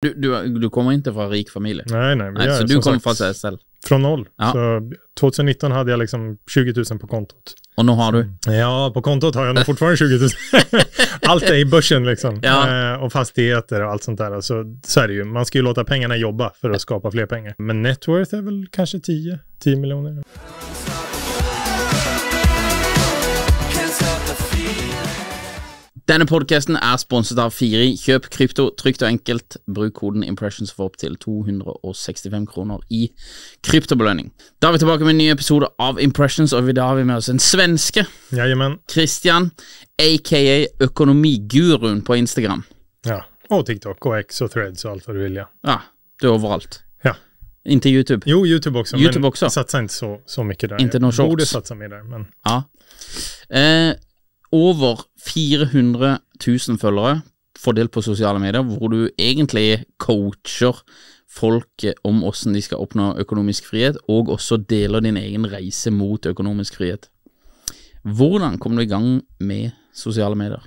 Du, du, du kommer inte från rik familj? Nej, nej. nej så du kommer från SL? Från noll. Ja. Så 2019 hade jag liksom 20 000 på kontot. Och nu har du? Ja, på kontot har jag nog fortfarande 20 000. allt är i börsen liksom. Ja. Eh, och fastigheter och allt sånt där. Så, alltså, så är det ju. Man ska ju låta pengarna jobba för att skapa fler pengar. Men networth är väl kanske 10, 10 miljoner. Denne podkasten er sponset av Firi. Kjøp krypto trygt og enkelt. Bruk koden Impressions for opptil 265 kroner i kryptobelønning. Da er vi tilbake med en ny episode av Impressions, og da har vi med oss en svenske. Jajamän. Christian, aka Økonomiguruen på Instagram. Ja. Og TikTok og X og Threads og alt hva du vil, ja. ja du er overalt. Ja. Inte YouTube? Jo, YouTube också. YouTube men också. satsar inte så, så mycket där. Inte någon shorts. Borde satsa mer där, men... Ja. Eh, over 400 000 følgere fordelt på sosiale medier, hvor du egentlig coacher folk eh, om hvordan de skal oppnå økonomisk frihet, og også deler din egen reise mot økonomisk frihet. Hvordan kom du i gang med sosiale medier?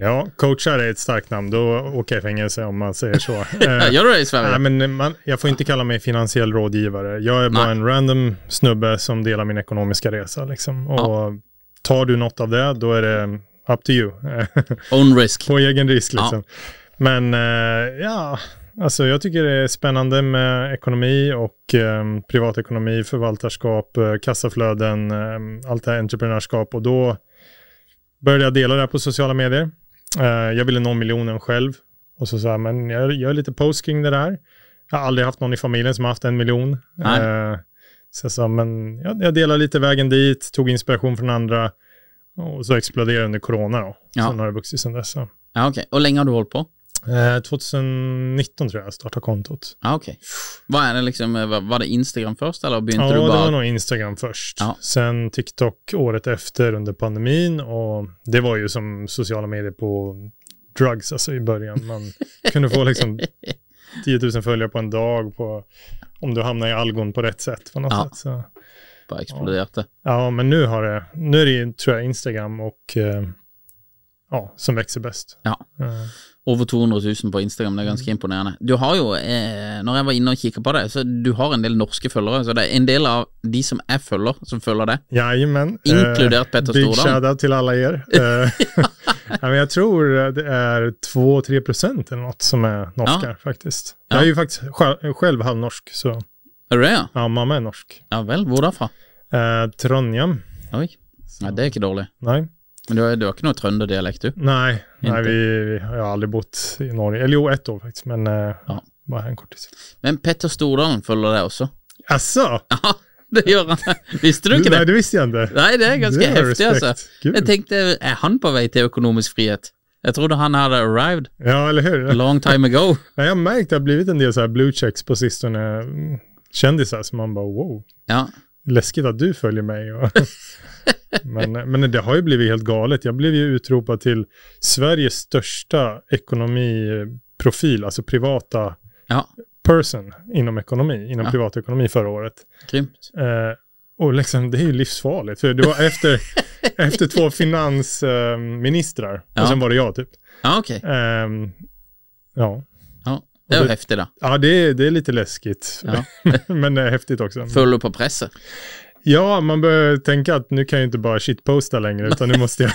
Ja, coachar är ett starkt namn. Då åker jag i fängelse om man säger så. Gör eh, du det i Sverige? Nej, men eh, man, jag får inte kalla mig finansiell rådgivare. Jag är bara Nej. en random snubbe som delar min ekonomiska resa. Liksom. Och ja tar du något av det, då är det mm, up to you. On risk. På egen risk liksom. Ja. Men eh, ja, alltså jag tycker det är spännande med ekonomi och eh, privatekonomi, förvaltarskap, eh, kassaflöden, eh, allt det här entreprenörskap. Och då började jag dela det här på sociala medier. Eh, jag ville nå miljonen själv. Och så sa jag, men jag gör lite post kring det där. Jag har aldrig haft någon i familjen som har haft en miljon. Nej. Eh, så jag sa, men jag, jag delade lite vägen dit, tog inspiration från andra och så exploderade det under corona då. Ja. Sen har det vuxit sedan dess. Så. Ja, okay. Och länge har du hållit på? Eh, 2019 tror jag jag startade kontot. Ah, okay. Vad liksom, eh, var det Instagram först eller begynte ja, du bara? Ja, det var nog Instagram först. Ja. Sen TikTok året efter under pandemin och det var ju som sociala medier på drugs alltså i början. Man kunde få liksom 10 000 följare på en dag på om du hamnar i algon på rätt sätt. På något ja. sätt så. Bara exploderat det. Ja, men nu, har det, nu är det ju, tror jag Instagram och eh, ja, som växer bäst. Ja. Eh over 200 000 på Instagram. Det er ganske mm. imponerende. Du har jo, eh, når jeg var inne og kikka på det, så du har en del norske følgere. Så det er en del av de som jeg følger, som følger det. Jajamän. Eh, Inkludert Petter Stordalen. Big shout-out till alla er. Eh, ja, jag tror det är 2-3 eller något som är norskar ja. faktiskt. Ja. Jag är ju faktiskt själv, halvnorsk. Så. Är du det? Ja? ja, mamma är norsk. Ja väl, var då? Eh, Trondheim. Oj, ja, det är inte dåligt. Nej. Men du, du har inte någon trönderdialekt du? Nej, inte. nej vi, vi, har aldrig bott i Norge. Eller jo, ett år faktiskt, men eh, ja. bara en kortis. Men Petter Stordalen följer det också. Jaså? Ja, det gör han. Visste du inte det? Nej, det visste jag inte. Nej, det är ganska det häftigt alltså. respekt. alltså. Gud. Jag tänkte, är han på väg till ekonomisk frihet? Jag trodde han hade arrived. Ja, eller hur? long time ago. Nej, jag har märkt att det har blivit en del så här blue checks på sistone. Mm, kändisar som man bara wow. Ja. Läskigt att du följer mig. Och men, men det har ju blivit helt galet. Jag blev ju utropad till Sveriges största ekonomiprofil, alltså privata ja. person inom ekonomi, inom ja. privatekonomi förra året. Grymt. Eh, och liksom, det är ju livsfarligt. För det var efter, efter två finansministrar eh, ja. och sen var det jag typ. Ja, okej. Okay. Eh, ja. ja. Det var häftigt då. Ja, det är, det är lite läskigt. Ja. men det är häftigt också. Full på pressen. Ja, man börjar tänka att nu kan jag inte bara shitposta längre, utan nu måste jag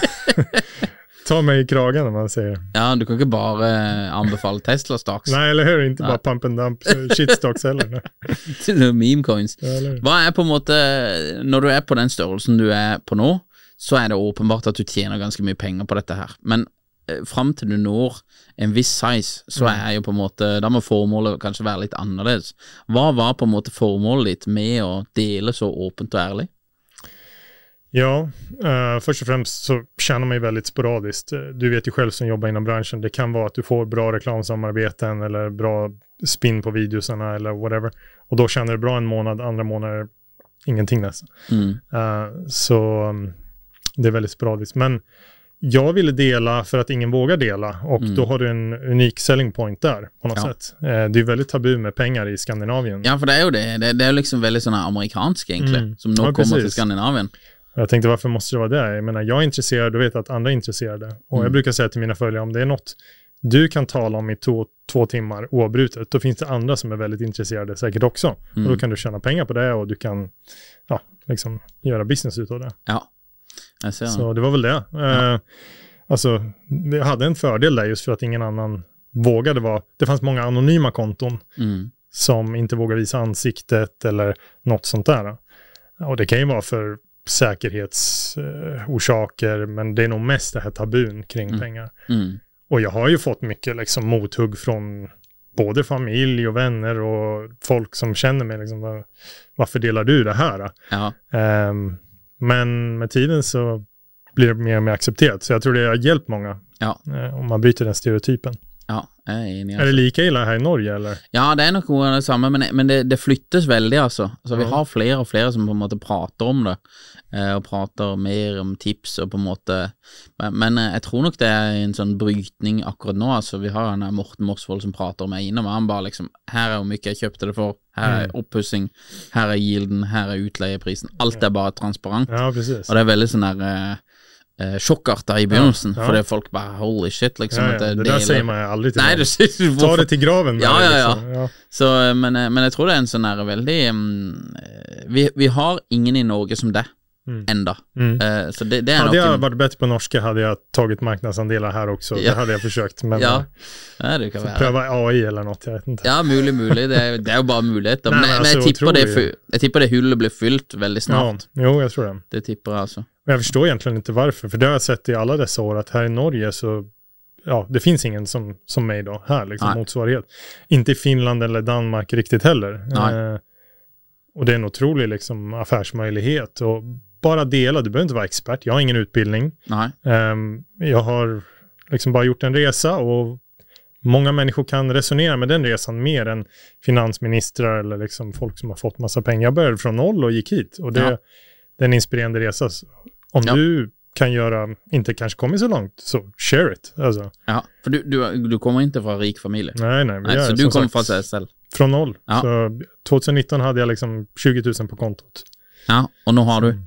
ta mig i kragen om man säger. Ja, du kan inte bara eh, anbefala Tesla stocks. Nej, eller hur? Inte Nej. bara pump and dump shit stocks heller. Till meme coins. Ja, Vad är på måte, eh, när du är på den størrelsen du är på nu, så är det uppenbart att du tjänar ganska mycket pengar på detta här. Men Eh, fram til du når en viss size, så mm. er jo på en måte Da må formålet kanskje være litt annerledes. Hva var på en måte formålet ditt med å dele så åpent og ærlig? Ja, eh, först och främst så känner man ju väldigt sporadiskt. Du vet ju själv som jobbar inom branschen, det kan vara att du får bra reklamsamarbeten eller bra spinn på videosarna eller whatever. Och då känner du bra en månad, andra månader ingenting nästan. Mm. Eh, så mm, det är väldigt sporadiskt. Men jag ville dela för att ingen vågar dela och mm. då har du en unik selling point där på något ja. sätt. Eh, det är väldigt tabu med pengar i Skandinavien. Ja, för det är ju det. Det, det är liksom väldigt sådana amerikanska egentligen mm. som nog ja, kommer till Skandinavien. Jag tänkte varför måste det vara det? Jag menar, jag är intresserad och vet att andra är intresserade. Och mm. jag brukar säga till mina följare om det är något du kan tala om i två, två timmar oavbrutet, då finns det andra som är väldigt intresserade säkert också. Och då mm. kan du tjäna pengar på det och du kan ja, liksom, göra business utav det. Ja. Så det var väl det. Ja. Eh, alltså, vi hade en fördel där just för att ingen annan vågade vara. Det fanns många anonyma konton mm. som inte vågade visa ansiktet eller något sånt där. Och det kan ju vara för säkerhetsorsaker, eh, men det är nog mest det här tabun kring mm. pengar. Mm. Och jag har ju fått mycket liksom, mothugg från både familj och vänner och folk som känner mig. Liksom, varför delar du det här? Um, men med tiden så blir det mer och mer accepterat. Så jag tror det har hjälpt många ja. Eh, om man bryter den stereotypen. Ja, jeg er enig. Altså. Er det alltså. lika illa här i Norge, eller? Ja, det är nog noe men, men det, det, väldigt. veldig, altså. altså. Vi har fler och fler som på en måte prater om det, eh, och pratar mer om tips og på en måte Men, men eh, jeg tror nog det är en sån brytning akkurat nå. altså. Vi har han her Morten Morsvold som pratar om eiendom, og han bara liksom här är hur mycket jag köpte det for, her er upphussing. Här är yielden, mm. Här är utleieprisen. Allt är bara transparent. Ja, precis. Och det er veldig sånn der eh, chockartad i begynnelsen. Ja, ja. För det folk bara holy shit liksom. Ja, ja. Det, det, där säger man ju aldrig till Nej, Ta det till graven. Ja, ja, ja. Liksom. ja. Så, eh, men, eh, men jag tror det är en sån här väldigt, um, mm, eh, vi, vi har ingen i Norge som det. Mm. Ända. Mm. Uh, så det, det är hade jag en... Typ- varit bättre på norska hade jag tagit marknadsandelar här också. Det hade jag försökt. Men ja. Nej, det kan vara. Pröva AI eller något, jag vet inte. Ja, mulig, mulig. Det är, det är ju bara möjligheter. men, alltså, men jag, tippar det, jag tippar det hullet blir fyllt väldigt snart. Ja, jo, jag tror det. Det tippar jag alltså. Men jag förstår egentligen inte varför, för det har jag sett i alla dessa år att här i Norge så ja, det finns ingen som, som mig då, här, liksom, Nej. motsvarighet. Inte i Finland eller Danmark riktigt heller. Eh, och det är en otrolig liksom, affärsmöjlighet. Och bara dela, du behöver inte vara expert, jag har ingen utbildning. Eh, jag har liksom bara gjort en resa och många människor kan resonera med den resan mer än finansministrar eller liksom folk som har fått massa pengar. Jag började från noll och gick hit. Och det, ja. det är en inspirerande resa. Om ja. du kan göra, inte kanske kommit så långt, så share it. Alltså. Ja, för du, du, du kommer inte från en rik familj. Nej, nej. nej så du kommer från SL? Från noll. Ja. Så 2019 hade jag liksom 20 000 på kontot. Ja, och nu har du?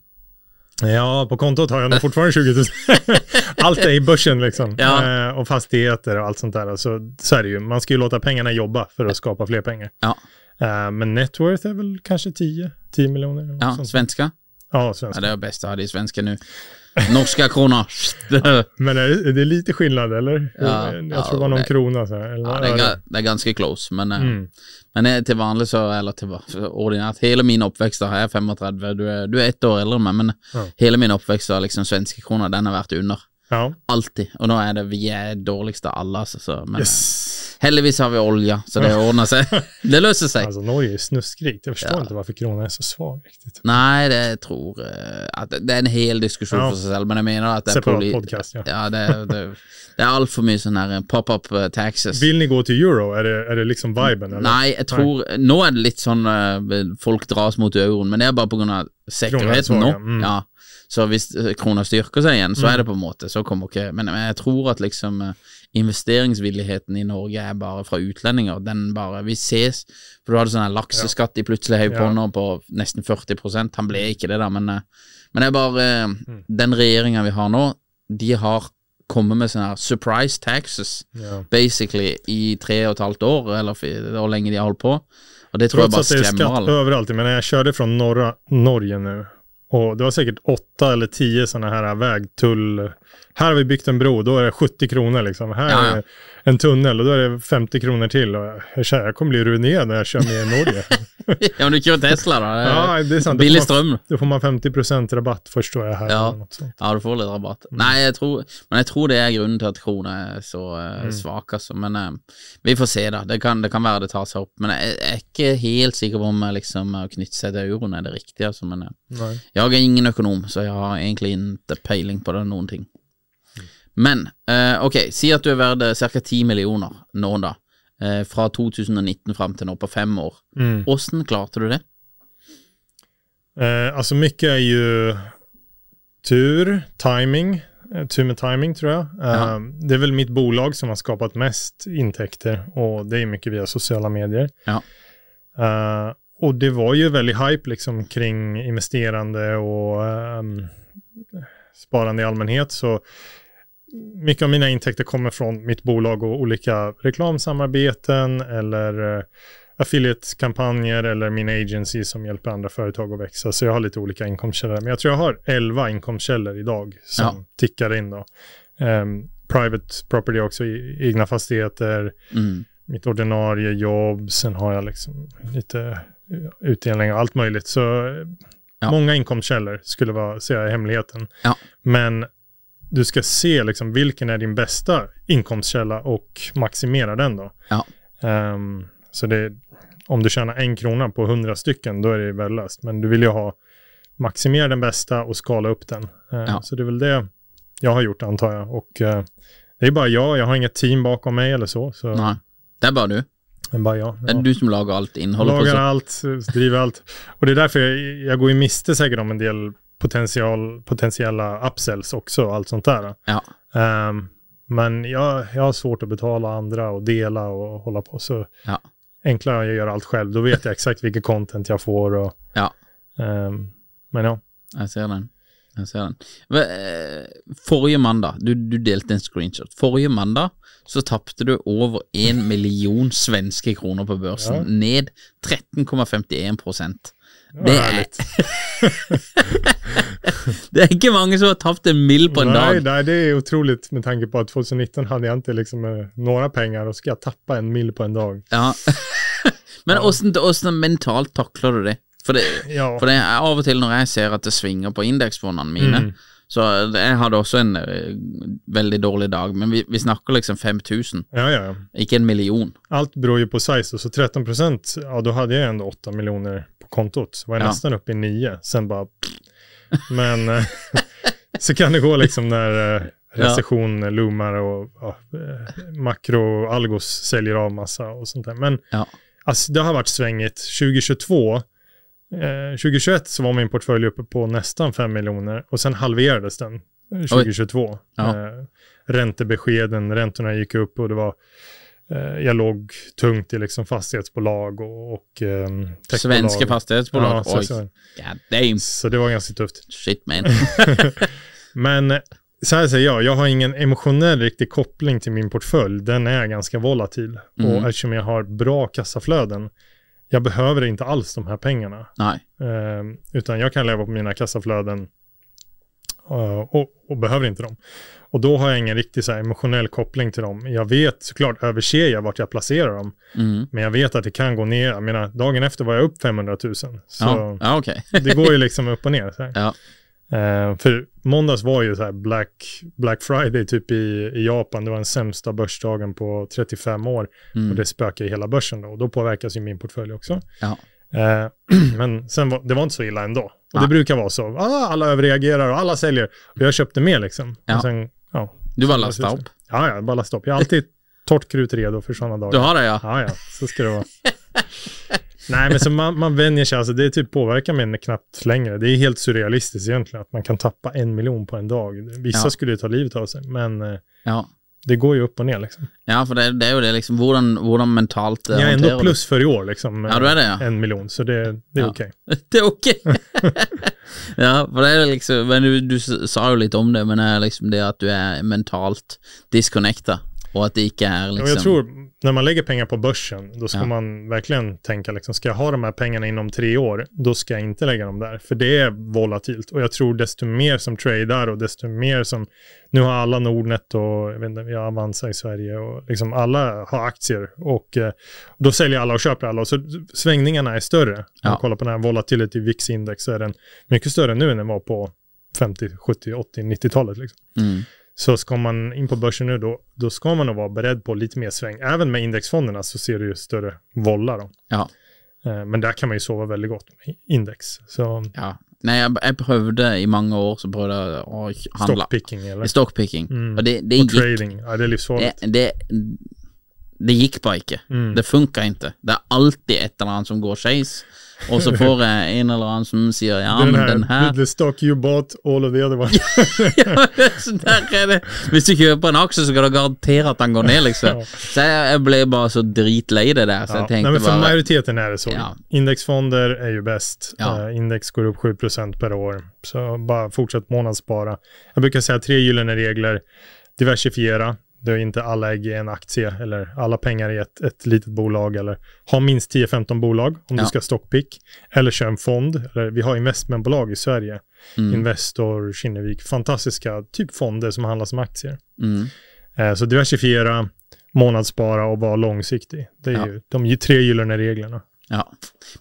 Ja, på kontot har jag nog fortfarande 20 000. allt är i börsen liksom. Ja. Eh, och fastigheter och allt sånt där. Så, alltså, så är det ju. Man ska ju låta pengarna jobba för att skapa fler pengar. Ja. Eh, men networth är väl kanske 10, 10 miljoner. Ja, svenska? Ja, svenska. Ja, det bäst att ha det i svenska nu. Norska krona. Men är det, är lite skillnad eller? Ja, jag ja, tror det var någon det, krona. Så här, eller, ja, det är, det är ganska close. Men, eh, mm. men eh, till vanligt så, eller till ordinärt, hela min uppväxt har jag 35, du är, du är ett år äldre än mig, men ja. hela min uppväxt har liksom svenska krona, den har varit under. Ja. Alltid. Och nå är det vi är dårligst av alle, altså. Så, men yes. Eh, heldigvis har vi olja, så det ordnar sig. det löser sig. Alltså, Norge är snuskrikt. Jag förstår ja. inte varför kronan är så svag riktigt. Nej, det tror eh, att det är en hel diskussion ja. för sig själv, men jag menar att det är poli- podcast, ja. ja. det, det, det är allt för mycket sån här eh, pop-up taxes. Vill ni gå till euro? Är det, är det liksom viben? Eller? Nej, jag tror, Nej. nu är det lite sån folk dras mot euron, men det är bara på grund av säkerheten. säkerhet nå. Mm. Ja. Så hvis krona styrker seg igjen, så er mm. det på en måte Så kommer ikke Men jeg tror at liksom eh, investeringsvilligheten i Norge er bare fra utlendinger. Den bare Vi ses. For du hadde sånn lakseskatt de plutselig heiv på nå på nesten 40 Han ble ikke det, da, men, eh, men det er bare eh, mm. Den regjeringa vi har nå, de har komme med sånne her surprise taxes yeah. basically i tre og et halvt år, eller hvor länge de har hållit på. Och det tror Trots jag bara skrämmer alla. Trots att det är skatt överallt, men jag körde från norra Norge nu och det var säkert åtta eller tio sådana här vägtull. Här har vi byggt en bro, då är det 70 kronor liksom. Här ja. är en tunnel och då är det 50 kronor till. Och jag, jag kommer bli ruinerad när jag kör med i Norge. ja, men du kör Tesla då. Ja, det är sant. Billig ström. Då får man 50 procent rabatt förstår jag här. Ja, ja du får lite rabatt. Mm. Nej, jag tror, men jag tror det är grunden till att kronan är så uh, mm. svag. Alltså. Men uh, vi får se då. Det kan, det kan vara det tar sig upp. Men jag, är inte helt säker på om liksom, att knyta sig till euron är det riktiga. Alltså. Men, eh, Nej. Jag är ingen ekonom så jag har egentligen inte pejling på det någonting. Men eh, okej, okay, si att du är värd eh, cirka 10 miljoner någon dag. Eh, från 2019 fram till nu på fem år. Mm. Åsen klarade du det? Eh, alltså mycket är ju tur, timing, eh, tur med timing tror jag. Eh, det är väl mitt bolag som har skapat mest intäkter och det är mycket via sociala medier. Ja. Eh, och det var ju väldigt hype liksom kring investerande och um, sparande i allmänhet. Så mycket av mina intäkter kommer från mitt bolag och olika reklamsamarbeten eller uh, affiliate-kampanjer eller min agency som hjälper andra företag att växa. Så jag har lite olika inkomstkällor. Men jag tror jag har elva inkomstkällor idag som ja. tickar in. Då. Um, private property också, egna fastigheter, mm. mitt ordinarie jobb, sen har jag liksom lite utdelning och allt möjligt. Så ja. många inkomstkällor skulle vara, säga, hemligheten. Ja. Men du ska se liksom, vilken är din bästa inkomstkälla och maximera den då. Ja. Um, så det, om du tjänar en krona på hundra stycken, då är det värdelöst. Men du vill ju ha maximera den bästa och skala upp den. Uh, ja. Så det är väl det jag har gjort antar jag. Och uh, det är bara jag, jag har inget team bakom mig eller så. så. Nej, det är bara du än bara jag. Ja. du som lagar allt innehåll? Lagar allt, driver allt. Och det är därför jag, jag går ju miste säkert om en del potential, potentiella upsells också, allt sånt där. Ja. Um, men jag, jag har svårt att betala andra och dela och hålla på. Så ja. enklare jag gör allt själv. Då vet jag exakt vilket content jag får. Och, ja. Um, men ja. Jag ser den. Jeg ser den. Eh, forrige mandag, du, du delte en screenshot. Forrige mandag så tapte du over 1 million svenske kroner på børsen. Ja. Ned 13,51 det er, det er ikke mange som har tapt en mill på en nej, dag. Nej, det är otroligt med tanke på att 2019 hade jag inte liksom øh, några pengar och ska jag tappa en mill på en dag. Ja. Men ja. Hvordan, hvordan mentalt takler du det? För det, ja. for det, er av och till när jag ser att det svingar på indeksfondene mine mm. Så jag hade också en eh, väldigt dålig dag, men vi, vi snakker liksom 5000, ja, ja, ja. ikke en miljon. Allt beror ju på size, så 13 procent, ja då hade jag ändå 8 miljoner på kontot. Så var jag ja. nästan uppe i 9, sen bara... Men eh, så kan det gå liksom när eh, recession ja. loomar och ja, makro algos säljer av massa och sånt där. Men alltså, det har varit svängigt. 2022 2021 eh, så var min portfölj uppe på nästan 5 miljoner och sen halverades den 2022. Eh, eh, räntebeskeden, räntorna gick upp och det var eh, jag låg tungt i liksom fastighetsbolag och, och eh, Svenska fastighetsbolag? Ja, Oj. Så, så. så det var ganska tufft. Shit man. Men så här säger jag, jag har ingen emotionell riktig koppling till min portfölj. Den är ganska volatil. Mm. Och eftersom jag har bra kassaflöden jag behöver inte alls de här pengarna. Nej. Eh, utan jag kan leva på mina kassaflöden eh, och, och, behöver inte dem. Och då har jag ingen riktig så emotionell koppling till dem. Jag vet såklart, överser jag vart jag placerar dem, mm. men jag vet att det kan gå ner. Jag menar, dagen efter var jag upp 500 000. Så ja. Ja, okay. det går ju liksom upp och ner. Ja. Eh, för måndags var ju så här Black, Black Friday typ i, i Japan. Det var den sämsta börsdagen på 35 år mm. och det spökar i hela börsen då. Och då påverkas ju min portfölj också. Ja. Eh, men sen var, det var inte så illa ändå. Och ja. det brukar vara så. Ah, alla överreagerar och alla säljer. Och jag köpte mer liksom. Ja. Sen, ja, du bara lastade upp? Ja, ja, bara lastade upp. Jag har alltid torrt krut redo för sådana dagar. Du har det ja. Ja, ja, så ska det vara. Nej, men så man, man vänjer sig. Alltså, det typ påverkar mig knappt längre. Det är helt surrealistiskt egentligen att man kan tappa en miljon på en dag. Vissa ja. skulle ju ta livet av sig, men eh, ja. det går ju upp och ner. Liksom. Ja, för det, det är ju det. Liksom, våran, våran mentalt eh, Jag är ändå plus för i år, liksom, ja, är det, ja. en miljon, så det, det är ja. okej. Okay. det är okej. ja, för det är liksom, men du, du sa ju lite om det, men det är liksom det att du är mentalt disconnectad och att ICA är liksom... jag tror, när man lägger pengar på börsen, då ska ja. man verkligen tänka, liksom, ska jag ha de här pengarna inom tre år, då ska jag inte lägga dem där. För det är volatilt. Och jag tror desto mer som tradar och desto mer som, nu har alla Nordnet och jag vet inte, vi har Avanza i Sverige och liksom alla har aktier. Och eh, då säljer alla och köper alla. Och så svängningarna är större. Om ja. man kollar på den här volatility VIX-index så är den mycket större nu än den var på 50, 70, 80, 90-talet. Liksom. Mm. Så ska man in på börsen nu då, då ska man nog vara beredd på lite mer sväng. Även med indexfonderna så ser du ju större vollar då. Ja. Eh, men där kan man ju sova väldigt gott med index. Så. Ja. Nej, jag, jag prövade i många år så prövade jag att handla. Stockpicking eller? Stockpicking. Mm. Och, det, det och gick, trading, ja det är livsfarligt. Det, det, det gick bara inte. Mm. Det funkar inte. Det är alltid ett eller annat som går chase. Och så får jag en eller annan som säger, ja den men här, den här... The stock you bought, all of the other one. ja, sådär är det. Om du köper en aktie så kan du garantera att den går ner liksom. Så jag blev bara så dritlej det där. Så ja. jag tänkte Nej, men för bara... majoriteten är det så. Ja. Indexfonder är ju bäst. Uh, index går upp 7% per år. Så bara fortsätt månadsspara. Jag brukar säga tre gyllene regler. Diversifiera. Du har inte alla ägg i en aktie eller alla pengar i ett, ett litet bolag eller ha minst 10-15 bolag om ja. du ska stockpick eller köra en fond. Eller, vi har investmentbolag i Sverige, mm. Investor, Kinnevik, fantastiska typ fonder som handlas med aktier. Mm. Eh, så diversifiera, månadsspara och vara långsiktig. Det är ja. ju de tre gyllene reglerna. Ja.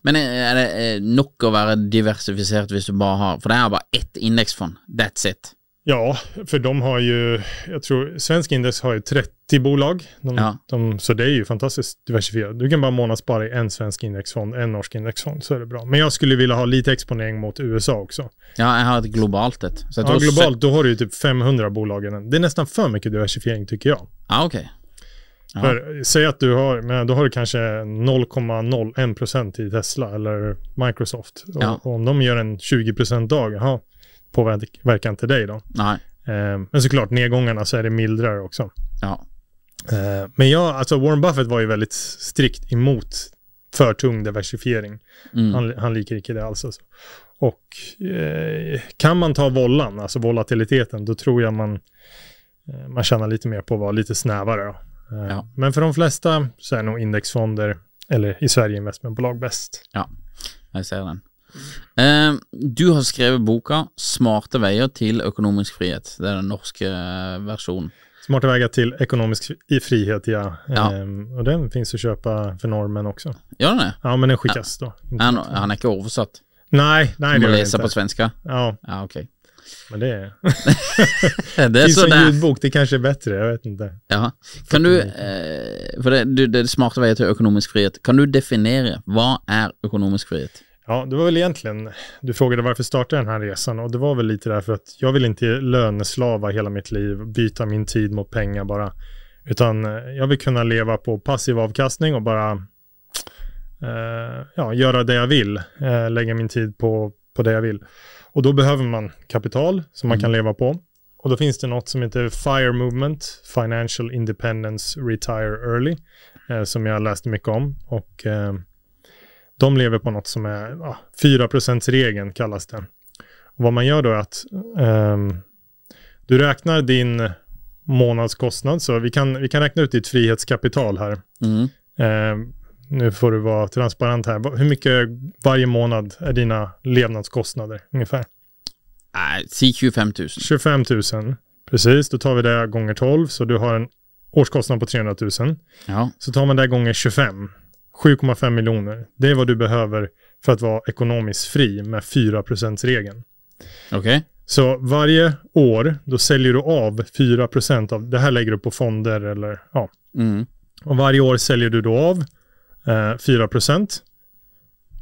Men är det eh, nog att vara diversifierat om du bara har, för det här är bara ett indexfond, that's it. Ja, för de har ju, jag tror, Svensk Index har ju 30 bolag. De, ja. de, så det är ju fantastiskt diversifierat. Du kan bara månadsspara i en svensk indexfond, en norsk indexfond, så är det bra. Men jag skulle vilja ha lite exponering mot USA också. Ja, jag har ett globalt ett. Så ja, globalt, då har du ju typ 500 bolag. Det är nästan för mycket diversifiering tycker jag. Ah, okay. Ja, okej. säg att du har, men då har du kanske 0,01% i Tesla eller Microsoft. Och, ja. och om de gör en 20% dag, jaha påverkan till dig då. Nej. Eh, men såklart, nedgångarna så är det mildare också. Ja. Eh, men jag, alltså Warren Buffett var ju väldigt strikt emot för tung diversifiering. Mm. Han, han liker icke det alls. Alltså. Och eh, kan man ta vollan, alltså volatiliteten, då tror jag man, eh, man tjänar lite mer på att vara lite snävare. Ja. Men för de flesta så är nog indexfonder, eller i Sverige investmentbolag, bäst. Ja, jag ser den. Ehm, du har skrevet boka 'Smarte veier til økonomisk frihet'. Det er den norske versjonen. Smarta vägar till ekonomisk eh, frihet, ja. ja. Ehm, och den finns att köpa för normen också. Gör den det? Ja, men den skickas ja. då. Är han, han är inte översatt? Nej, nej det är läsa inte. på svenska? Ja. Ja, okej. Okay. Men det är... det är finns sådär. en ljudbok, det kanske är bättre, jag vet inte. Ja. Kan du, eh, för det, det, det smarta vägar till ekonomisk frihet, kan du definiera, vad är ekonomisk frihet? Ja, det var väl egentligen, du frågade varför startade den här resan och det var väl lite därför att jag vill inte löneslava hela mitt liv, byta min tid mot pengar bara, utan eh, jag vill kunna leva på passiv avkastning och bara eh, ja, göra det jag vill, eh, lägga min tid på, på det jag vill. Och då behöver man kapital som man mm. kan leva på. Och då finns det något som heter FIRE Movement, Financial Independence Retire Early, eh, som jag läste mycket om. Och eh, de lever på något som är ja, 4%-regeln kallas det. Och vad man gör då är att um, du räknar din månadskostnad. Så vi kan, vi kan räkna ut ditt frihetskapital här. Mm. Um, nu får du vara transparent här. Hur mycket varje månad är dina levnadskostnader ungefär? Nej, äh, 25 000. 25 000, precis. Då tar vi det gånger 12, så du har en årskostnad på 300 000. Ja. Så tar man det gånger 25, 7,5 miljoner, det är vad du behöver för att vara ekonomiskt fri med 4 regeln. Okej. Okay. Så varje år, då säljer du av 4 av, det här lägger du på fonder eller ja. Mm. Och varje år säljer du då av eh, 4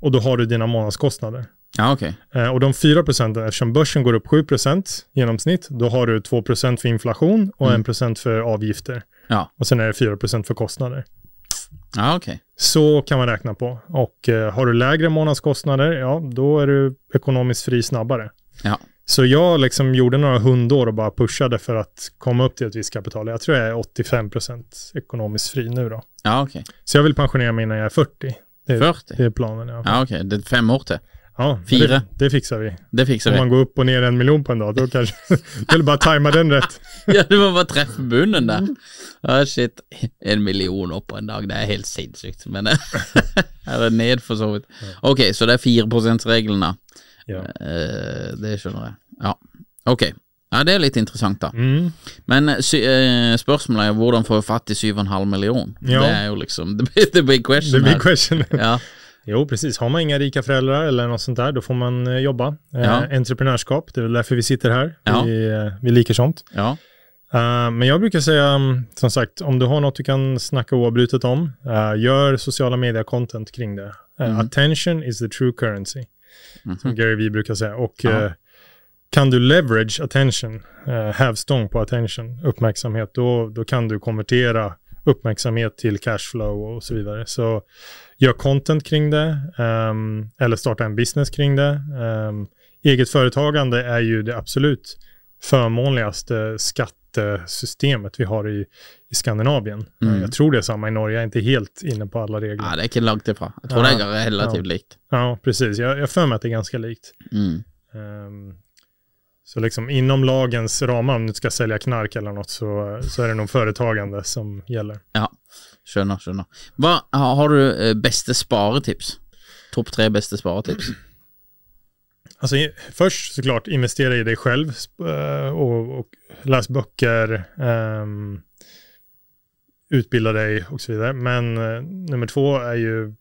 och då har du dina månadskostnader. Ah, okay. eh, och de 4 eftersom börsen går upp 7 genomsnitt, då har du 2 för inflation och mm. 1 för avgifter. Ja. Och sen är det 4 för kostnader. Ah, okay. Så kan man räkna på. Och eh, har du lägre månadskostnader, ja, då är du ekonomiskt fri snabbare. Ja. Så jag liksom gjorde några hundår och bara pushade för att komma upp till ett visst kapital. Jag tror jag är 85% ekonomiskt fri nu då. Ja, okay. Så jag vill pensionera mig innan jag är 40. Det är, 40? Det är planen. Ja, ja okej. Okay. Det är fem år till. Ja, Fyra. Det, det, fixar vi. Det fixar Om vi. Om man går upp och ner en miljon på en dag, då kanske... är bara tajma den rätt. ja, du var bara träffbunden där. Ja, oh, shit. En miljon upp på en dag, det är helt sinnessjukt. Men... det ned för så vitt. Ja. Okej, okay, så det är 4 reglerna. Ja. Uh, det skjønner jeg. Ja, ok. Ja, Det är lite interessant, da. Mm. Men uh, är, hur får vi fatt i 7,5 millioner? Ja. Det är ju liksom the, the big question. The big question. ja. Jo, precis. Har man inga rika föräldrar eller något sånt där, då får man eh, jobba. Eh, ja. Eh, entreprenörskap, det är väl därför vi sitter här. Ja. Vi, eh, vi liker sånt. Ja. Uh, men jag brukar säga, mm, som sagt, om du har något du kan snacka oavbrutet om, uh, gör sociala media-content kring det. Uh, mm. Attention is the true currency, mm. som Gary Vee brukar säga. Och ja. kan du leverage attention, hävstång på attention, uppmärksamhet, då, då kan du konvertera uppmärksamhet till cashflow och så vidare. Så gör content kring det um, eller starta en business kring det. Um, eget företagande är ju det absolut förmånligaste skattesystemet vi har i, i Skandinavien. Mm. Jag tror det är samma i Norge, jag är inte helt inne på alla regler. Ja, det är inte långt ifrån. Jag tror ja, det är relativt ja. likt. Ja, precis. Jag, jag för mig att det är ganska likt. Mm. Um, så liksom inom lagens ramar, om du ska sälja knark eller något, så, så är det nog företagande som gäller. Ja. Skjønner, skjønner. Hva, har du eh, beste sparetips? Topp tre bästa spartips? Alltså, först såklart investera i dig själv eh, och, och läs böcker, um, utbilda dig och så vidare. Men uh, nummer två är ju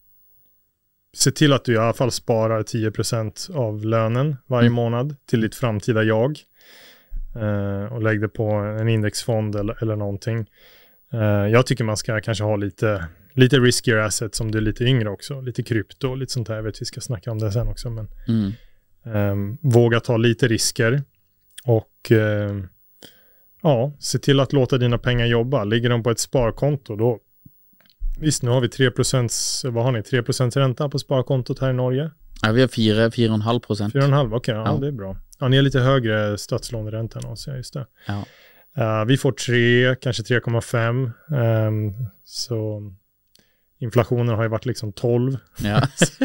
se till att du i alla fall sparar 10% av lönen varje mm. månad till ditt framtida jag. Uh, och lägg det på en indexfond eller, eller någonting. Eh, jag tycker man ska kanske ha lite, lite riskier assets som du är lite yngre också. Lite krypto och lite sånt där. Jag vet vi ska snacka om det sen också. Men, mm. um, våga ta lite risker och uh, ja, se till att låta dina pengar jobba. Ligger de på ett sparkonto då Visst, nu har vi 3 vad har ni, 3 ränta på sparkontot här i Norge? Ja, vi har 4,5 procent. 4,5, okej, ja, det är bra. Ja, ni har lite högre statslåneränta än oss, ja, just det. Ja. Uh, vi får 3, kanske 3,5. Um, ehm, så inflationen har ju varit liksom 12. Ja. så,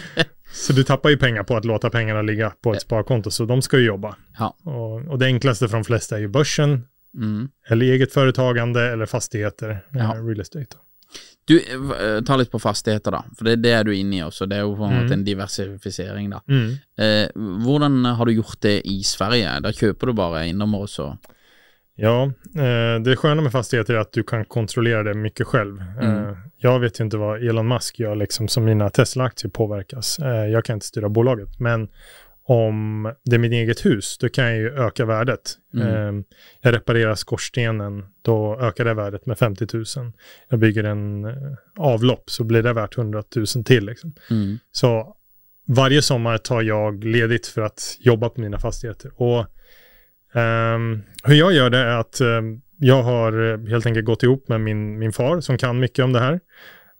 så du tappar ju pengar på att låta pengarna ligga på ett sparkonto, så de ska ju jobba. Ja. Och, och, det enklaste för de flesta är ju börsen, mm. eller eget företagande, eller fastigheter, ja. Eh, real estate. Du, eh, ta lite på fastigheter då, för det, det är du inne i också. Det är ju mm. en diversifiering där. Mm. Eh, Hur har du gjort det i Sverige? Där köper du bara eiendomar och så Ja, eh, det sköna med fastigheter är att du kan kontrollera det mycket själv. Mm. Eh, jag vet ju inte vad Elon Musk gör, liksom, som mina Tesla-aktier påverkas. Eh, jag kan inte styra bolaget, men om det är mitt eget hus, då kan jag ju öka värdet. Mm. Ehm, jag reparerar skorstenen, då ökar det värdet med 50 000. Jag bygger en avlopp, så blir det värt 100 000 till. Liksom. Mm. Så varje sommar tar jag ledigt för att jobba på mina fastigheter. Och Um, hur jag gör det är att um, jag har eh, helt enkelt gått ihop med min, min far som kan mycket om det här.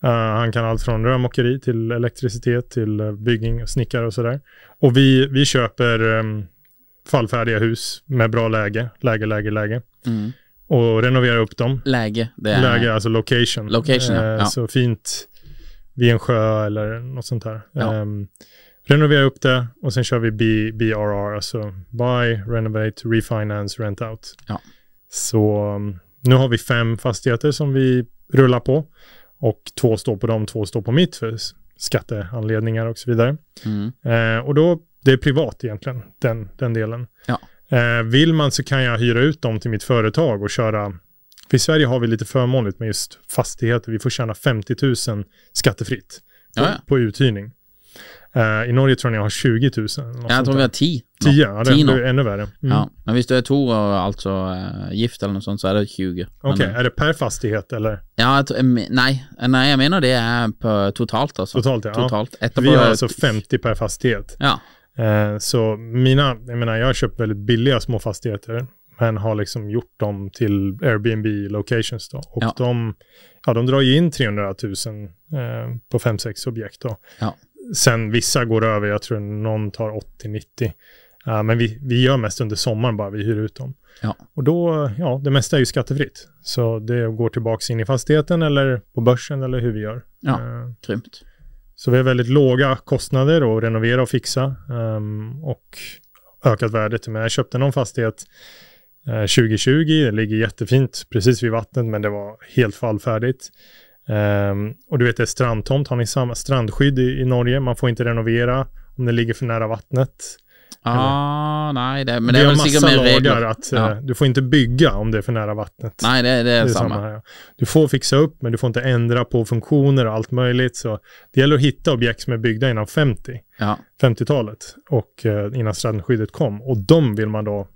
Uh, han kan allt från rörmokeri till elektricitet till eh, bygging och snickare och sådär. Och vi, vi köper um, fallfärdiga hus med bra läge, läge, läge, läge. Mm. Och renoverar upp dem. Läge, det är... Läge, alltså location. Location, uh, ja. Så fint vid en sjö eller något sånt här. Ja. Um, renovera upp det och sen kör vi B, BRR, alltså buy, renovate, refinance, rent out. Ja. Så um, nu har vi fem fastigheter som vi rullar på och två står på dem, två står på mitt för skatteanledningar och så vidare. Mm. Eh, och då, det är privat egentligen, den, den delen. Ja. Eh, vill man så kan jag hyra ut dem till mitt företag och köra för i Sverige har vi lite förmånligt med just fastigheter. Vi får tjäna 50 000 skattefritt på, på uthyrning. Uh, I Norge tror jag ni har 20 000. Jag tror vi har 10. 10, ja, det är ännu värre. Mm. Ja, men visst du är två alltså äh, gift eller något sånt så är det 20. Okej, okay. Eh, är det per fastighet eller? Ja, nej, nej, jag menar det är på totalt alltså. Totalt, ja. Totalt. Etterpå, vi har alltså 50 per fastighet. Ja. Uh, så mina, jag menar jag har köpt väldigt billiga små fastigheter men har liksom gjort dem till Airbnb locations då. Och ja. de, ja, de drar ju in 300 000 eh, på 5-6 objekt då. Ja sen vissa går över, jag tror någon tar 80-90. Uh, eh, men vi, vi gör mest under sommaren bara, vi hyr ut dem. Ja. Och då, ja, det mesta är ju skattefritt. Så det går tillbaka in i fastigheten eller på börsen eller hur vi gör. Ja, uh, grymt. Så vi har väldigt låga kostnader att renovera och fixa um, och ökat värdet. Men jag köpte någon fastighet 2020, eh, det ligger jättefint precis vid vattnet men det var helt fallfärdigt. Um, och du vet, det är strandtomt. Har ni samma strandskydd i, i Norge? Man får inte renovera om det ligger för nära vattnet. Ja, ah, nej, det, men det, det är väl säkert mer regler. att ja. Eh, du får inte bygga om det är för nära vattnet. Nej, det, det är, det är samma. samma ja. Du får fixa upp, men du får inte ändra på funktioner och allt möjligt. Så det gäller att hitta objekt som är byggda innan 50, ja. 50-talet och eh, innan strandskyddet kom. Och de vill man då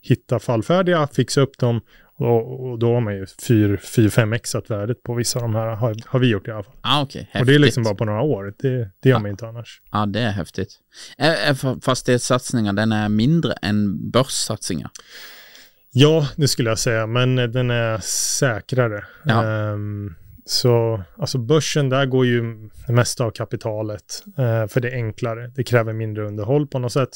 hitta fallfärdiga, fixa upp dem och, och, då har man ju 4-5xat värdet på vissa av de här, har, har, vi gjort i alla fall. Ah, okay. Och det är liksom bara på några år, det, det gör ah. man inte annars. Ja, ah, det är häftigt. Är, är fastighetssatsningar, den är mindre än börssatsningar? Ja, det skulle jag säga, men den är säkrare. Ja. Um, så alltså börsen, där går ju det mesta av kapitalet, eh, för det är enklare. Det kräver mindre underhåll på något sätt.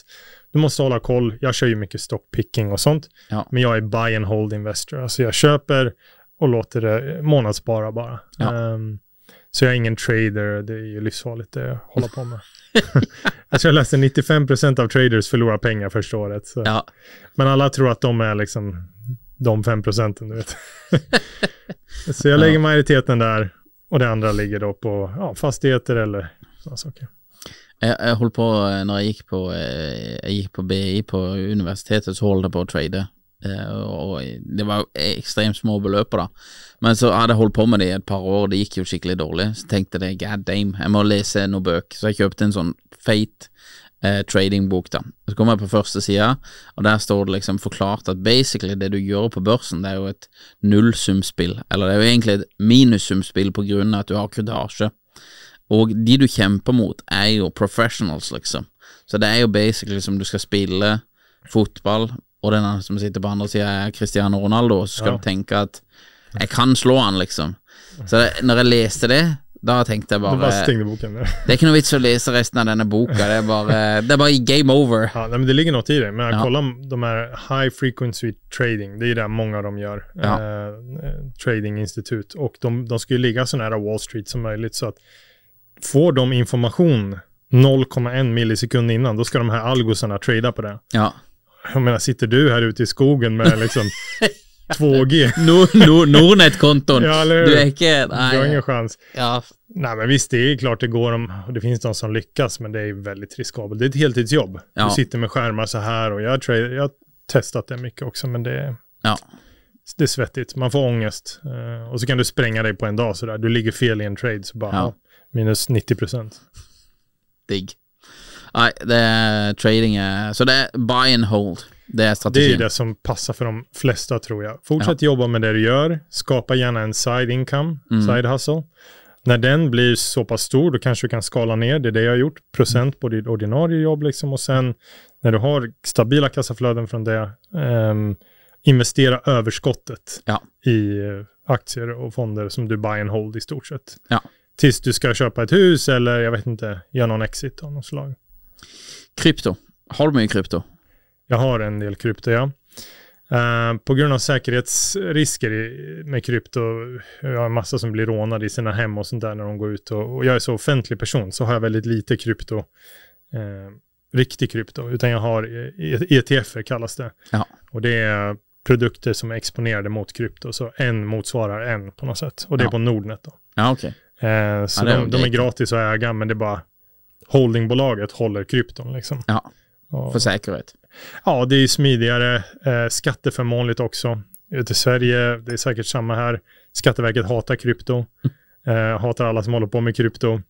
Du måste hålla koll. Jag kör ju mycket stockpicking och sånt, ja. men jag är buy and hold investor. Alltså jag köper och låter det månadsspara bara. Ja. Um, så jag är ingen trader, det är ju livsfarligt det jag håller på med. alltså jag läste 95% av traders förlorar pengar första året. Ja. Men alla tror att de är liksom de fem procenten, du vet. så jag lägger ja. majoriteten där och det andra ligger då på ja, fastigheter eller sådana saker. Jag, jag höll på eh, när jag gick på, eh, jag gick på BI på universitetet så höll jag på att trade. Eh, och det var extremt små belopp då. Men så hade jag hållit på med det i ett par år, det gick ju skickligt dåligt. Så tänkte det, god damn, jag måste läsa någon bok. Så jag köpte en sån feit eh, tradingbok. da. Så kommer jeg på første side, og der står det liksom forklart at basically det du gjør på børsen, det er jo et nullsumspill. Eller det er jo egentlig et minussumspill på grunn av at du har kudasje. Og de du kjemper mot, er jo professionals, liksom. Så det er jo basically som du skal spille fotball, og den som sitter på andre sida er Cristiano Ronaldo, og så skal ja. du tenke at jeg kan slå han, liksom. Så det, når jeg leste det, Da tenkte jeg bare, det, eh, boken, ja. det er ikke noe vits å lese resten av denne boka. Det er bare, eh, det er bare game over. Ja, men Det ligger noe i det. Men jeg ja. de her high frequency trading. Det är det många av dem gör. Ja. Eh, eh tradinginstitut. Och de, de ska ju ligga så nära Wall Street som möjligt. Så att får de information 0,1 millisekund innan, då ska de här algosarna trada på det. Ja. Jag menar, sitter du här ute i skogen med liksom 2G. Nor, nor, Nordnet-konton. Ja, du är inte... Nej. Du har ingen chans. Ja. Nej, men visst, det är klart det går om... Det finns de som lyckas, men det är väldigt riskabelt. Det är ett heltidsjobb. Ja. Du sitter med skärmar så här och jag, tror, jag har testat det mycket också, men det... Ja. Det är svettigt, man får ångest. Eh, och så kan du spränga dig på en dag sådär. Du ligger fel i en trade, så bara ja. minus 90 procent. Digg. Nej, det är trading är... Så det är buy and hold. Det är strategin. Det är det som passar för de flesta tror jag. Fortsätt ja. jobba med det du gör. Skapa gärna en side income, mm. side hustle. När den blir så pass stor, då kanske du kan skala ner. Det är det jag har gjort. Procent på ditt ordinarie jobb liksom. Och sen när du har stabila kassaflöden från det, um, investera överskottet ja. i eh, aktier och fonder som du buy and hold i stort sett. Ja. Tills du ska köpa ett hus eller jag vet inte, göra någon exit av något slag. Krypto. Har du mycket krypto? Jag har en del krypto, ja. Uh, på grund av säkerhetsrisker i, med krypto, jag har en massa som blir rånade i sina hem och sånt där när de går ut och, och jag är så offentlig person så har jag väldigt lite krypto, uh, riktig krypto, utan jag har ETFer e-, e kallas det. Ja. Och det är produkter som är exponerade mot krypto, så en motsvarar en på något sätt. Och det ja. är på Nordnet då. Ja, okay. uh, eh, så de, de, är gratis att äga, men det är bara holdingbolaget håller krypton liksom. Ja. Och... För säkerhet. Ja, det är smidigare, eh, skatteförmånligt också. Ute i Sverige, det är säkert samma här. Skatteverket hatar krypto, eh, hatar alla som håller på med krypto.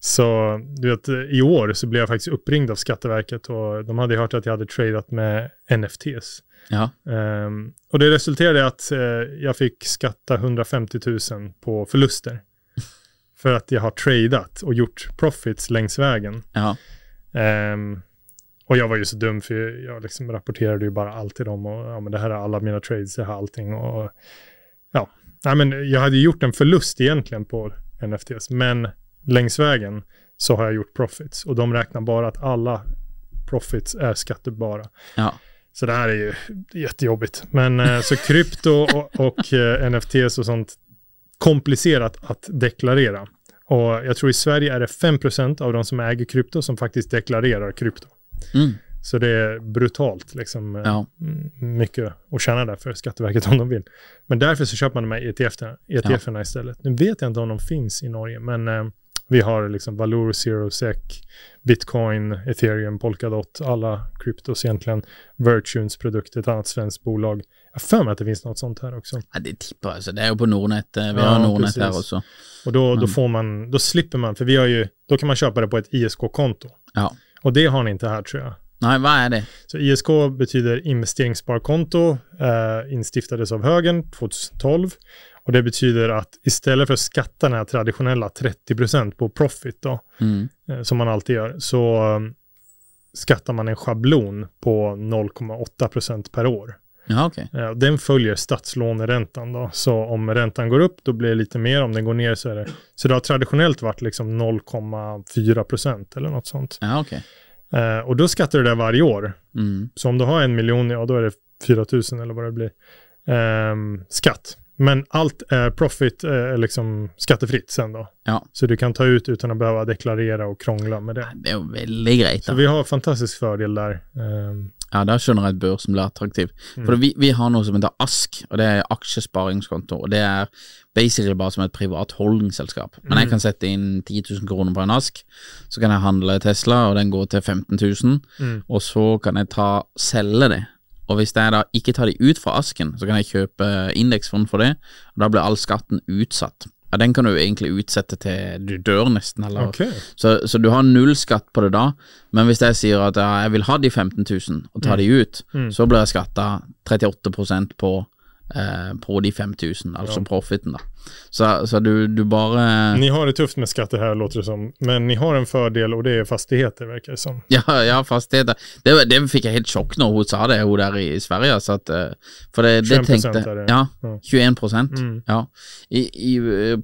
Så du vet, i år så blev jag faktiskt uppringd av Skatteverket och de hade hört att jag hade tradat med NFTs. Ja. Um, och det resulterade i att uh, jag fick skatta 150 000 på förluster. För att jag har tradat och gjort profits längs vägen. Ja. Um, och jag var ju så dum för jag liksom rapporterade ju bara allt till dem och ja, men det här är alla mina trades, jag har allting och ja. Nej, men jag hade gjort en förlust egentligen på NFTs, men längs vägen så har jag gjort profits och de räknar bara att alla profits är skattebara. Ja. Så det här är ju jättejobbigt. Men eh, så krypto och, och eh, NFTs och sånt komplicerat att deklarera. Och jag tror i Sverige är det 5% av de som äger krypto som faktiskt deklarerar krypto. Mm. Så det är brutalt liksom, eh, ja. mycket att tjäna där för Skatteverket om de vill. Men därför så köper man de här ETF-erna ETF ja. istället. Nu vet jag inte om de finns i Norge, men eh, vi har liksom Valor, ZeroSec, Bitcoin, Ethereum, Polkadot, alla kryptos egentligen. Virtunes produkt, ett annat svenskt bolag. Jag för mig att det finns något sånt här också. Ja, det tippar alltså. Det är på Nordnet. Eh, vi ja, har Nordnet precis. här också. Och då, då, mm. får man, då slipper man, för vi har ju, då kan man köpa det på ett ISK-konto. Ja. Och det har ni inte här tror jag. Nej, vad är det? Så ISK betyder investeringssparkonto, eh, instiftades av högern 2012. Och det betyder att istället för att skatta den här traditionella 30 på profit, då, mm. eh, som man alltid gör, så eh, skattar man en schablon på 0,8 per år. Ja, okay. Den följer statslåneräntan. Då. Så om räntan går upp då blir det lite mer, om den går ner så är det... Så det har traditionellt varit liksom 0,4 procent eller något sånt. Ja, okay. Eh, och då skattar du det varje år. Mm. Så om du har en miljon, ja då är det 4 000 eller vad det blir, ehm, skatt. Men allt är profit eh, är liksom skattefritt sen då. Ja. Så du kan ta ut utan att behöva deklarera och krångla med det. Det är väldigt grejt. Så vi har fantastisk fördel där. Ehm, Ja, da skjønner jeg et børs som blir attraktiv. Mm. For vi, vi, har noe som heter ASK, og det er aksjesparingskonto. og Det er basically bare som et privat holdingselskap. Men jeg mm. kan sette inn 10 000 kroner på en ASK, så kan jeg handle Tesla, og den går til 15 000, mm. og så kan jeg ta, selge det. Og hvis jeg da ikke tar de ut fra asken, så kan jeg kjøpe indeksfond for det, og da blir all skatten utsatt ja, den kan du egentlig utsette til du dør, nesten. Eller, okay. så, så, du har null skatt på det da, men hvis jeg sier at ja, jeg vil ha de 15 000 og ta mm. de ut, mm. så blir jeg skatta 38 på, eh, på de 5000, altså ja. profiten, da. Så, så du, du bara... Ni har det tufft med skatter här låter det som. Men ni har en fördel och det är fastigheter verkar det som. Ja, ja fastigheter. Det, det fick jag helt chock när hon sa det, hon där i Sverige. Så att, eh, för det, det tänkte... Är det. Ja, 21 procent. Mm. Ja.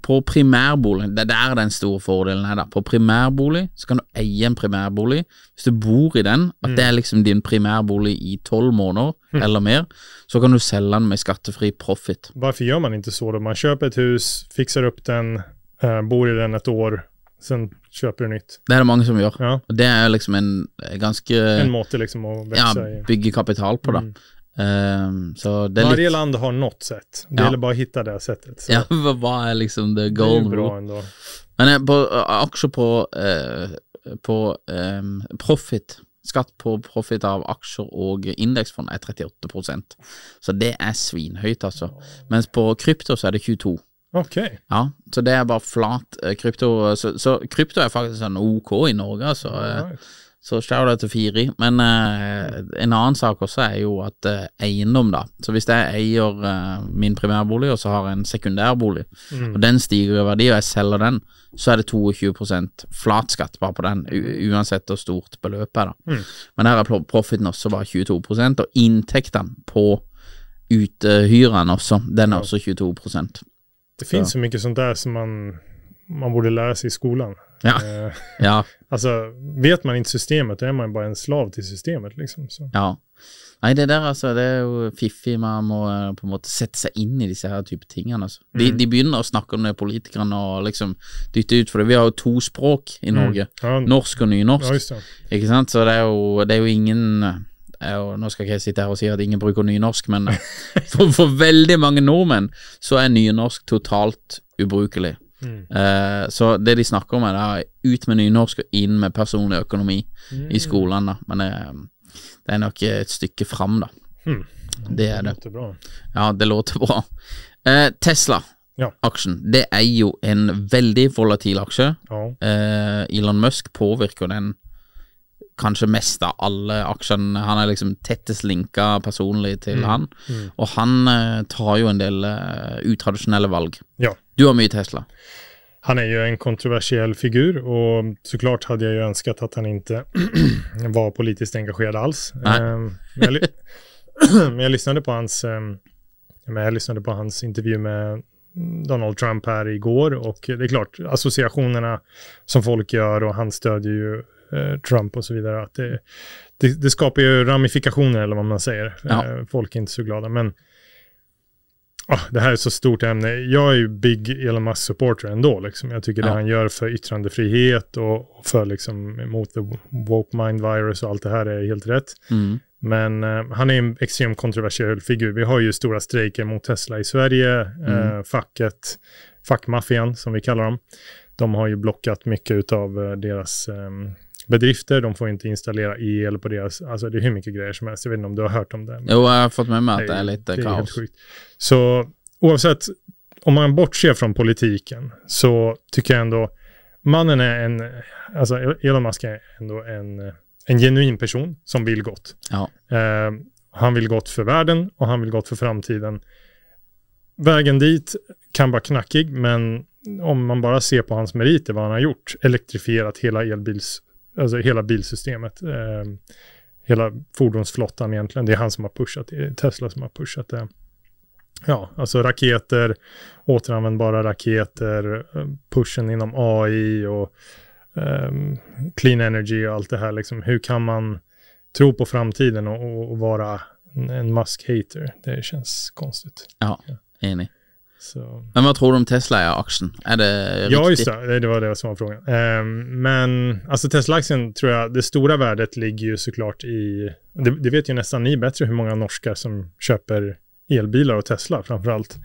på primärbolig, det där är den stora fördelen här. Där. På primärbolig så kan du äga en primärbolig. Om du bor i den, att mm. det är liksom din primärbolig i 12 månader mm. eller mer, så kan du sälja den med skattefri profit. Varför gör man inte så då? Man köper ett hus hus, fixar upp den, eh, bor i den ett år, sen köper du nytt. Det är det många som gör. Ja. Och det är liksom en eh, ganska... En måte liksom att växa ja, bygga kapital på det. Mm. Um, så det Varje lite... land har något sätt. Det ja. gäller bara att hitta det sättet. Så. Ja, vad är liksom the golden Det är bra ändå. Men eh, på, eh, också på, eh, på eh, profit skatt på profit av aktier och indexfond är 38 procent. Så det är svinhöjt alltså. men på krypto så är det 22 Okej. Okay. Ja, så det är bara flat. Eh, krypto, så, så krypto är faktiskt en OK i Norge, Så eh, Right. Så shoutout till Firi. Men eh, en annan sak också är ju att egendom eh, eiendom, da. Så hvis jag äger eh, min primærbolig, och så har jag en sekundærbolig, mm. og den stiger i verdi, och jag säljer den, så är det 22 flat skatt bara på den, oavsett hur stort beløpet är. da. Mm. Men her är profiten också bara 22 och intäkten på utehyrene också. den är också 22 det finns så mycket sånt där som man, man borde lära sig i skolan. Ja. Eh, ja. Alltså, vet man inte systemet, då är man bara en slav till systemet. Liksom, så. Ja. Nej, det där alltså, det är ju fiffigt. Man må eh, på en måte sätta sig in i disse här type av Altså. De, mm. de begynner å snakke om det, politikerna og liksom dytte ut för. det. Vi har ju två språk i mm. Norge. Mm. Ja. Norsk och nynorsk. Ja, just det. Så det är ju det er jo ingen og nå skal ikke jeg sitte her og si at ingen bruker nynorsk, men eh, for, for veldig mange nordmenn så er nynorsk totalt ubrukelig. Mm. Uh, så det de snakker om, er da ut med nynorsk og inn med personlig økonomi mm. i skolen. Men eh, det, hmm. det er nok et stykke fram, da. Mm. Det, det er det. Låter bra. Ja, det låter bra. Uh, Tesla. Ja. Aksjen. Det er jo en veldig volatil aksje. Ja. Uh, Elon Musk påvirker den kanskje mest av alle aksjene. Han er liksom tettest linka personlig til mm. han. Mm. Og han eh, tar jo en del eh, utradisjonelle valg. Ja. Du har mye Tesla. Han er jo en kontroversiell figur og såklart hade jag ju önskat att han inte var politiskt engagerad alls. Um, men, jag men, jag lyssnade på hans, um, men jag lyssnade på hans intervju med Donald Trump här igår och det är klart associationerna som folk gör och han stödjer ju Eh, Trump och så vidare. Att det, det, det, skapar ju ramifikationer eller vad man säger. Ja. Eh, folk är inte så glada. Men oh, det här är så stort ämne. Jag är ju big Elon Musk-supporter ändå. Liksom. Jag tycker ja. det han gör för yttrandefrihet och, för liksom mot the woke mind virus och allt det här är helt rätt. Mm. Men eh, han är en extremt kontroversiell figur. Vi har ju stora strejker mot Tesla i Sverige, eh, mm. eh, facket, fackmaffian som vi kallar dem. De har ju blockat mycket av eh, deras ehm, bedrifter, de får inte installera el på deras, alltså det är hur mycket grejer som helst. Jag vet inte om du har hört om det. Jo, jag har fått med mig att det är lite det är kaos. Så oavsett, om man bortser från politiken så tycker jag ändå, mannen är en, alltså Elon Musk är ändå en, en genuin person som vill gott. Ja. Eh, han vill gott för världen och han vill gott för framtiden. Vägen dit kan vara knackig, men om man bara ser på hans meriter, vad han har gjort, elektrifierat hela elbils alltså hela bilsystemet. Eh, hela fordonsflottan egentligen. Det är han som har pushat, Tesla som har pushat det. Ja, alltså raketer, återanvändbara raketer, ehm, pushen inom AI och um, clean energy och allt det här. Liksom, hur kan man tro på framtiden och, och vara en, en Musk-hater? Det känns konstigt. Ja, enig. Så. Men vad tror du om Tesla-aktien? Är det riktigt? Ja, just det. Det var det som var frågan. Ehm, men alltså Tesla-aktien tror jag, det stora värdet ligger ju såklart i, det, det, vet ju nästan ni bättre hur många norskar som köper elbilar och Tesla framför allt.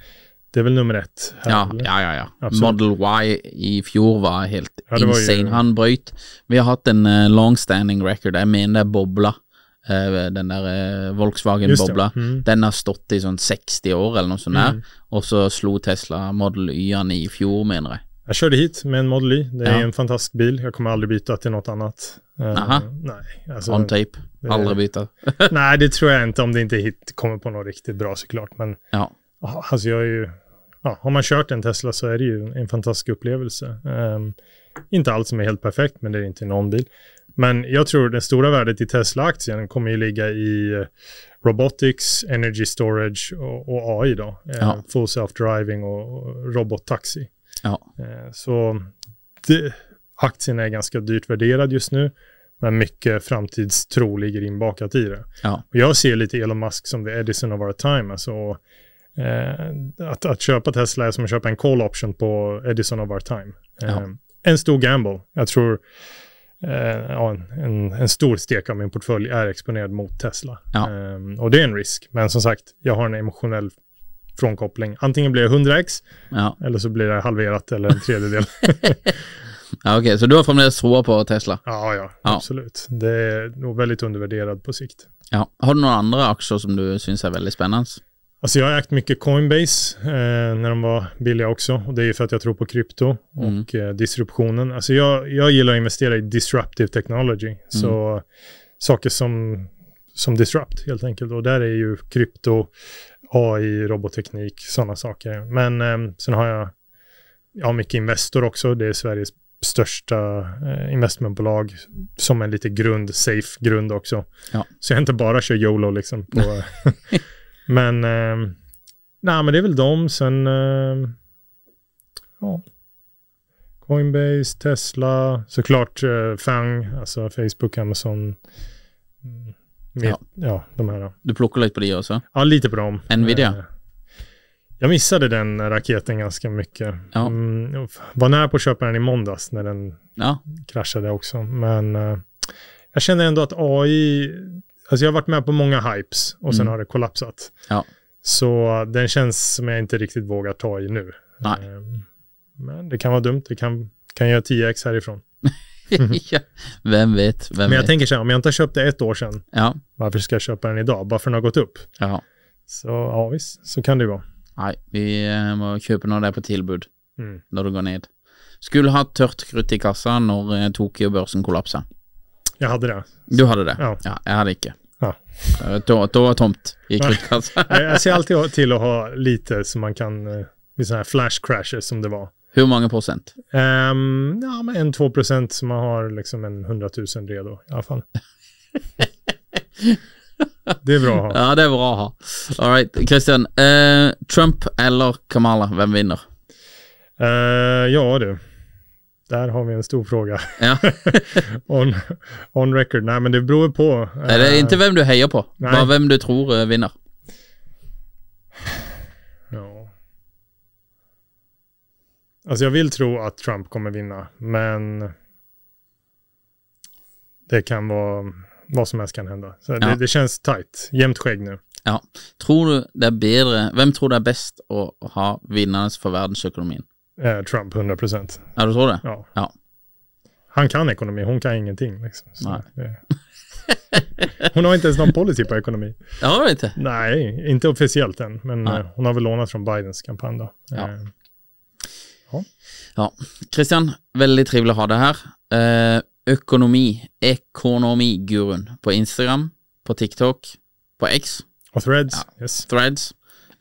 Det är väl nummer ett? Här, ja, ja, ja, ja, Model Y i fjol var helt ja, insane. Var ju... Han bröt. Vi har haft en uh, eh, long standing record, jag menar bubbla. Eh, den där eh, Volkswagen-bobbla. Mm. Den har stått i sånt 60 år eller något sånt där. Mm. Och så slog Tesla Model Y i fjol menar jag. Jag körde hit med en Model Y. Det är ja. en fantastisk bil. Jag kommer aldrig byta till något annat. Eh, Aha. Uh, nej. Alltså, On tape. Aldrig byta. nej, det tror jag inte om det inte hit kommer på något riktigt bra såklart. Men ja. alltså jag är ju... Ja, har man kört en Tesla så är det ju en fantastisk upplevelse. Um, inte allt som är helt perfekt, men det är inte någon bil. Men jag tror det stora värdet i Tesla-aktien kommer ju ligga i eh, robotics, energy storage och, och AI då. Eh, ja. Full self-driving och robottaxi. Ja. Eh, så det, aktien är ganska dyrt värderad just nu, men mycket framtidstro ligger inbakat i det. Ja. Jag ser lite Elon Musk som the Edison of our time. Alltså, eh, att, att köpa Tesla är som att köpa en call option på Edison of our time. Eh, en stor gamble. Jag tror Eh, ja, en, en, stor stek av min portfölj är exponerad mot Tesla. Ja. Ehm, och det är en risk, men som sagt, jag har en emotionell frånkoppling. Antingen blir det 100x ja. eller så blir det halverat eller en tredjedel. ja, Okej, okay. så du har formulerat så på Tesla? Ja, ja, ja, absolut. Det är nog väldigt undervärderad på sikt. Ja. Har du några andra aktier som du syns är väldigt spännande? Alltså jag har ägt mycket Coinbase eh, när de var billiga också. Och det är ju för att jag tror på krypto mm. och eh, disruptionen. Alltså jag, jag gillar att investera i disruptive technology. Mm. Så saker som, som disrupt helt enkelt. Och där är ju krypto, AI, robotteknik, sådana saker. Men eh, sen har jag, jag har mycket Investor också. Det är Sveriges största eh, investmentbolag som en lite grund, safe grund också. Ja. Så jag inte bara kör YOLO liksom. På Men, eh, nej, men det är väl de. Sen, eh, ja. Coinbase, Tesla, såklart eh, FANG, alltså Facebook, Amazon. Med, mm, ja. ja, de här. Du plockar lite på det också? Ja, lite på dem. Nvidia? Eh, jag missade den raketen ganska mycket. Ja. Mm, var nära på att köpa den i måndags när den ja. kraschade också. Men eh, jag känner ändå att AI Alltså jag har varit med på många hypes och sen mm. har det kollapsat. Ja. Så den känns som jag inte riktigt vågar ta i nu. Nej. Ehm, men det kan vara dumt. Det kan, kan göra 10x härifrån. vem vet? Vem Men jag vet. tänker så här, om jag inte har köpt det ett år sedan, ja. varför ska jag köpa den idag? Bara för att den har gått upp. Ja. Så ja, visst, så kan det vara. Nej, vi eh, köper några där på tillbud mm. när du går ned. Skulle ha tört krutt i kassan när eh, Tokyo-börsen kollapsade. Jag hade det. Du hade det? Ja. ja jag hade icke. Ja. Eh, då, då var tomt i alltså. Jag ser alltid till att ha lite så man kan, vid eh, sådana här flash crashes som det var. Hur många procent? Um, ja, men en, två procent så man har liksom en hundratusen redo i alla fall. det är bra att ha. Ja, det är bra att ha. All right, Christian. Uh, Trump eller Kamala, vem vinner? Uh, ja du. Där har vi en stor fråga. Ja. on, on record. Nej, men det beror på. Nej, det är eh, inte vem du hejar på, Nej. bara vem du tror eh, vinner. Ja. Alltså jag vill tro att Trump kommer vinna, men det kan vara vad som helst kan hända. Så ja. det, det, känns tajt, jämnt skägg nu. Ja. Tror du det är bättre, vem tror du är bäst att ha vinnarens för världsekonomin? eh, Trump 100 procent. Ja, du tror det? Ja. ja. Han kan ekonomi, hon kan ingenting. Liksom. Så det... Hon har inte ens någon policy på ekonomi. Det har hon inte? Nej, inte officiellt än. Men Nej. Eh, hon har väl lånat från Bidens kampanj då. Ja. Eh, ja. ja. Christian, väldigt trevligt att ha dig här. Eh, ekonomi, ekonomigurun på Instagram, på TikTok, på X. Och Threads. Ja. Yes. Threads.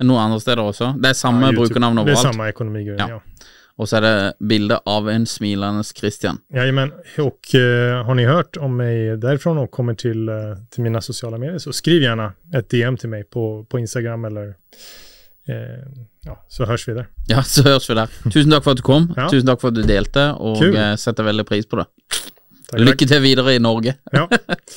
Noen andre steder også. Det er samme ja, brukernavn overalt. Det er samme økonomigrunnen, ja. ja. Og så er det bilde av en smilende Christian. Jajamän. Och uh, har ni hört om mig därifrån och kommer till, uh, till mina sociala medier så skriv gärna ett DM till mig på, på Instagram eller eh, ja, så hörs vi där. Ja, så hörs vi där. Tusen tack för att du kom. Ja. Tusen tack för att du delte och Kul. sätter väldigt pris på det. Tack, Lycka till vidare i Norge. Ja.